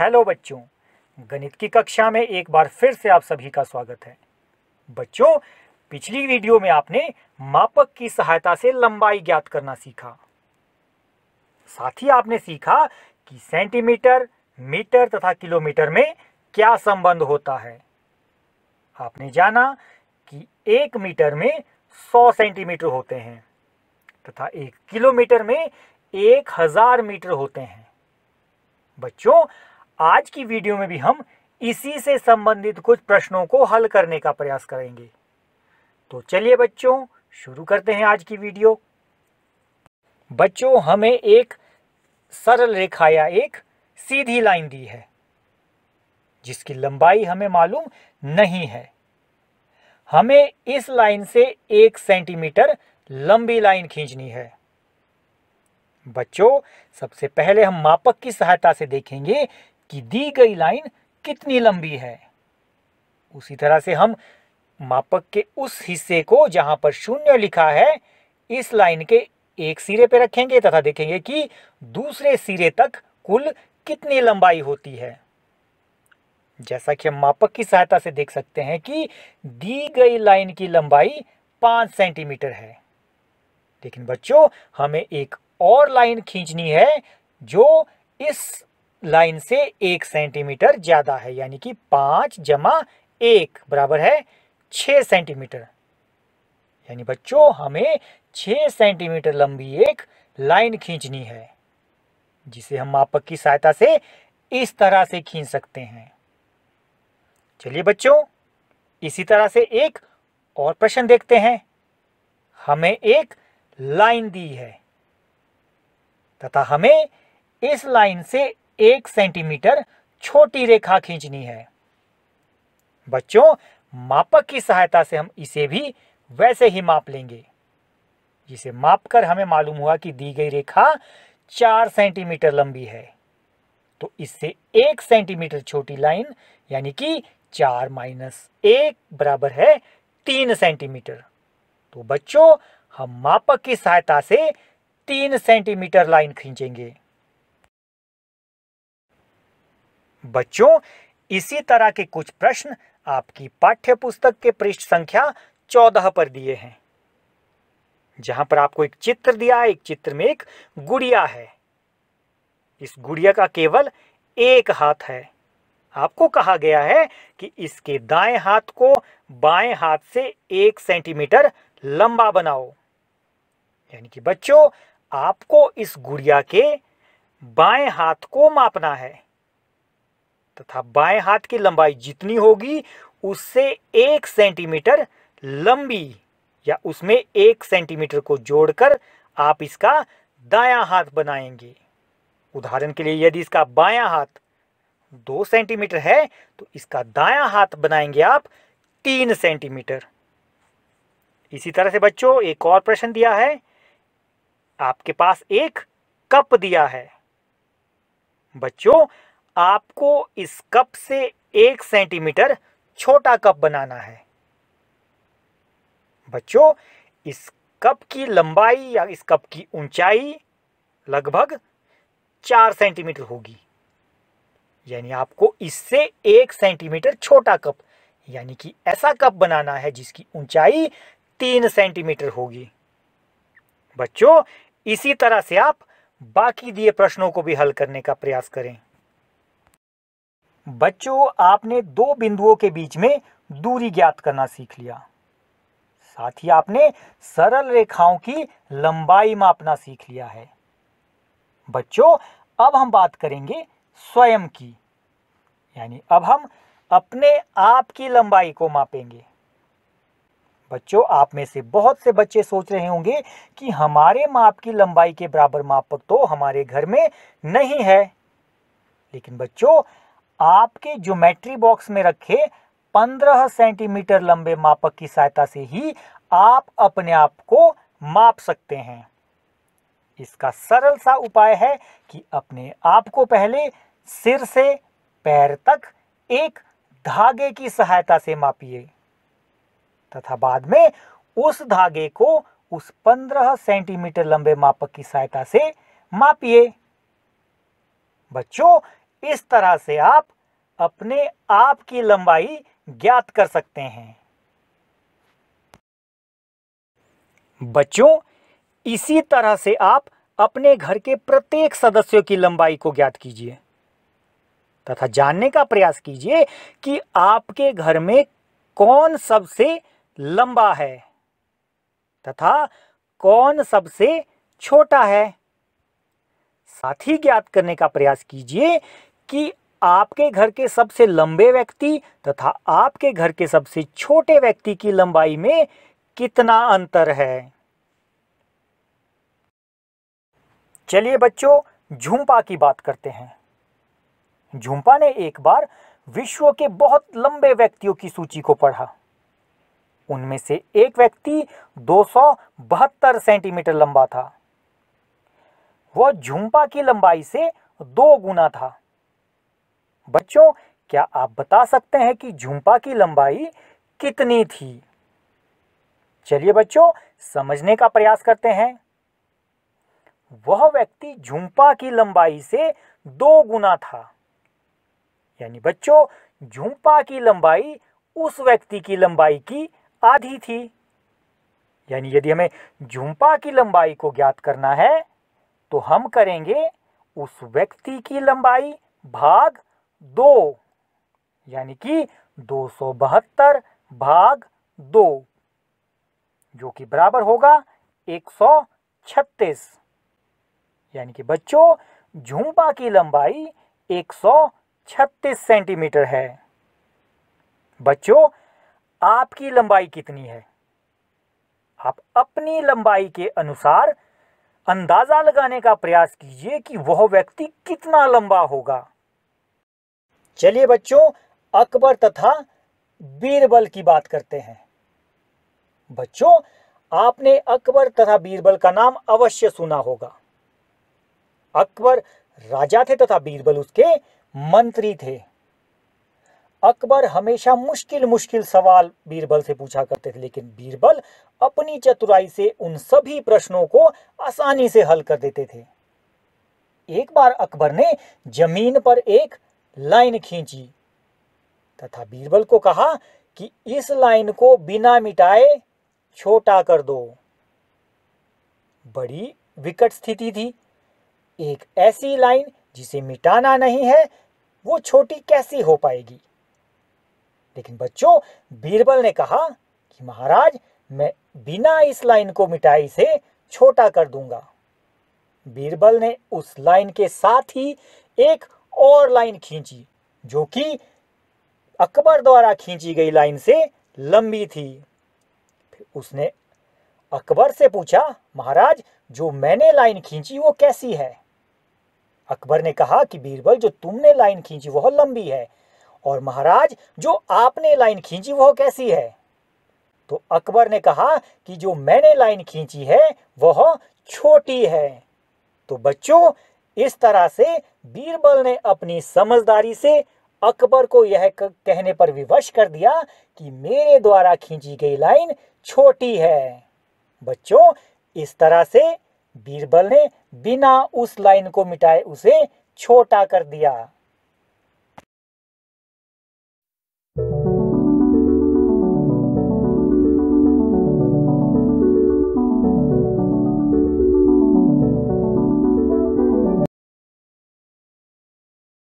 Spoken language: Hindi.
हेलो बच्चों गणित की कक्षा में एक बार फिर से आप सभी का स्वागत है बच्चों पिछली वीडियो में आपने मापक की सहायता से लंबाई ज्ञात करना सीखा साथ ही आपने सीखा कि सेंटीमीटर मीटर तथा किलोमीटर में क्या संबंध होता है आपने जाना कि एक मीटर में सौ सेंटीमीटर होते हैं तथा एक किलोमीटर में एक हजार मीटर होते हैं बच्चों आज की वीडियो में भी हम इसी से संबंधित कुछ प्रश्नों को हल करने का प्रयास करेंगे तो चलिए बच्चों शुरू करते हैं आज की वीडियो बच्चों हमें एक सरल रेखा या एक सीधी लाइन दी है जिसकी लंबाई हमें मालूम नहीं है हमें इस लाइन से एक सेंटीमीटर लंबी लाइन खींचनी है बच्चों सबसे पहले हम मापक की सहायता से देखेंगे कि दी गई लाइन कितनी लंबी है उसी तरह से हम मापक के उस हिस्से को जहां पर शून्य लिखा है इस लाइन के एक सिरे पर रखेंगे तथा देखेंगे कि दूसरे सिरे तक कुल कितनी लंबाई होती है जैसा कि हम मापक की सहायता से देख सकते हैं कि दी गई लाइन की लंबाई पांच सेंटीमीटर है लेकिन बच्चों हमें एक और लाइन खींचनी है जो इस लाइन से एक सेंटीमीटर ज़्यादा है यानी कि पांच जमा एक बराबर है छ सेंटीमीटर यानी बच्चों हमें छः सेंटीमीटर लंबी एक लाइन खींचनी है जिसे हम मापक की सहायता से इस तरह से खींच सकते हैं चलिए बच्चों इसी तरह से एक और प्रश्न देखते हैं हमें एक लाइन दी है तथा हमें इस लाइन से एक सेंटीमीटर छोटी रेखा खींचनी है बच्चों मापक की सहायता से हम इसे भी वैसे ही माप लेंगे जिसे मापकर हमें मालूम हुआ कि दी गई रेखा चार सेंटीमीटर लंबी है तो इससे एक सेंटीमीटर छोटी लाइन यानी कि चार माइनस एक बराबर है तीन सेंटीमीटर तो बच्चों हम मापक की सहायता से तीन सेंटीमीटर लाइन खींचेंगे बच्चों इसी तरह के कुछ प्रश्न आपकी पाठ्य पुस्तक के पृष्ठ संख्या चौदह पर दिए हैं जहां पर आपको एक चित्र दिया है एक चित्र में एक गुड़िया है इस गुड़िया का केवल एक हाथ है आपको कहा गया है कि इसके दाएं हाथ को बाएं हाथ से एक सेंटीमीटर लंबा बनाओ यानी कि बच्चों आपको इस गुड़िया के बाएं हाथ को मापना है तथा बाएं हाथ की लंबाई जितनी होगी उससे एक सेंटीमीटर लंबी या उसमें एक सेंटीमीटर को जोड़कर आप इसका दायां हाथ बनाएंगे उदाहरण के लिए यदि इसका बायां हाथ दो सेंटीमीटर है तो इसका दायां हाथ बनाएंगे आप तीन सेंटीमीटर इसी तरह से बच्चों एक और प्रश्न दिया है आपके पास एक कप दिया है बच्चों आपको इस कप से एक सेंटीमीटर छोटा कप बनाना है बच्चों इस कप की लंबाई या इस कप की ऊंचाई लगभग चार सेंटीमीटर होगी यानी आपको इससे एक सेंटीमीटर छोटा कप यानी कि ऐसा कप बनाना है जिसकी ऊंचाई तीन सेंटीमीटर होगी बच्चों इसी तरह से आप बाकी दिए प्रश्नों को भी हल करने का प्रयास करें बच्चों आपने दो बिंदुओं के बीच में दूरी ज्ञात करना सीख लिया साथ ही आपने सरल रेखाओं की लंबाई मापना सीख लिया है बच्चों अब हम बात करेंगे स्वयं की यानी अब हम अपने आप की लंबाई को मापेंगे बच्चों आप में से बहुत से बच्चे सोच रहे होंगे कि हमारे माप की लंबाई के बराबर मापक तो हमारे घर में नहीं है लेकिन बच्चों आपके ज्योमेट्री बॉक्स में रखे 15 सेंटीमीटर लंबे मापक की सहायता से ही आप अपने आप को माप सकते हैं इसका सरल सा उपाय है कि अपने आप को पहले सिर से पैर तक एक धागे की सहायता से मापिए तथा बाद में उस धागे को उस 15 सेंटीमीटर लंबे मापक की सहायता से मापिए बच्चों इस तरह से आप अपने आप की लंबाई ज्ञात कर सकते हैं बच्चों इसी तरह से आप अपने घर के प्रत्येक सदस्यों की लंबाई को ज्ञात कीजिए तथा जानने का प्रयास कीजिए कि आपके घर में कौन सबसे लंबा है तथा कौन सबसे छोटा है साथ ही ज्ञात करने का प्रयास कीजिए कि आपके घर के सबसे लंबे व्यक्ति तथा आपके घर के सबसे छोटे व्यक्ति की लंबाई में कितना अंतर है चलिए बच्चों झुम्पा की बात करते हैं झुम्पा ने एक बार विश्व के बहुत लंबे व्यक्तियों की सूची को पढ़ा उनमें से एक व्यक्ति दो सेंटीमीटर लंबा था वह झुम्पा की लंबाई से दो गुना था बच्चों क्या आप बता सकते हैं कि झुंपा की लंबाई कितनी थी चलिए बच्चों समझने का प्रयास करते हैं वह व्यक्ति झुंपा की लंबाई से दो गुना था यानी बच्चों झुंपा की लंबाई उस व्यक्ति की लंबाई की आधी थी यानी यदि हमें झुंपा की लंबाई को ज्ञात करना है तो हम करेंगे उस व्यक्ति की लंबाई भाग दो यानी कि दो सौ बहत्तर भाग दो जो कि बराबर होगा एक सौ छत्तीस यानी कि बच्चों झुम्पा की लंबाई एक सौ छत्तीस सेंटीमीटर है बच्चों आपकी लंबाई कितनी है आप अपनी लंबाई के अनुसार अंदाज़ा लगाने का प्रयास कीजिए कि वह व्यक्ति कितना लंबा होगा चलिए बच्चों अकबर तथा बीरबल की बात करते हैं बच्चों आपने अकबर तथा बीरबल का नाम अवश्य सुना होगा अकबर राजा थे तथा बीरबल उसके मंत्री थे अकबर हमेशा मुश्किल मुश्किल सवाल बीरबल से पूछा करते थे लेकिन बीरबल अपनी चतुराई से उन सभी प्रश्नों को आसानी से हल कर देते थे एक बार अकबर ने जमीन पर एक लाइन खींची तथा बीरबल को कहा कि इस लाइन को बिना मिटाए छोटा कर दो बड़ी विकट स्थिति थी एक ऐसी लाइन जिसे मिटाना नहीं है वो छोटी कैसी हो पाएगी लेकिन बच्चों बीरबल ने कहा कि महाराज मैं बिना इस लाइन को मिटाई से छोटा कर दूंगा बीरबल ने उस लाइन के साथ ही एक और लाइन खींची जो कि अकबर द्वारा खींची गई लाइन से लंबी थी फिर उसने अकबर से पूछा महाराज जो मैंने लाइन खींची वो कैसी है अकबर ने कहा कि बीरबल जो तुमने लाइन खींची वह लंबी है और महाराज जो आपने लाइन खींची वह कैसी है तो अकबर ने कहा कि जो मैंने लाइन खींची है वह छोटी है तो बच्चों इस तरह से बीरबल ने अपनी समझदारी से अकबर को यह कहने पर विवश कर दिया कि मेरे द्वारा खींची गई लाइन छोटी है बच्चों इस तरह से बीरबल ने बिना उस लाइन को मिटाए उसे छोटा कर दिया